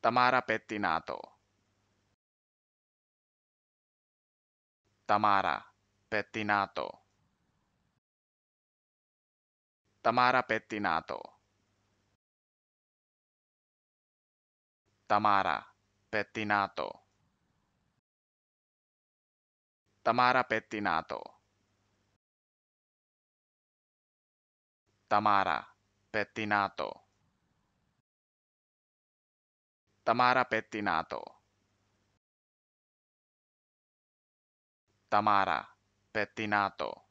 Tamara Pettinato. Tamara Pettinato. Tamara Pettinato. Tamara Pettinato. Tamara Pettinato. Tamara Pettinato. Tamara Pettinato. Tamara Pettinato Tamara Pettinato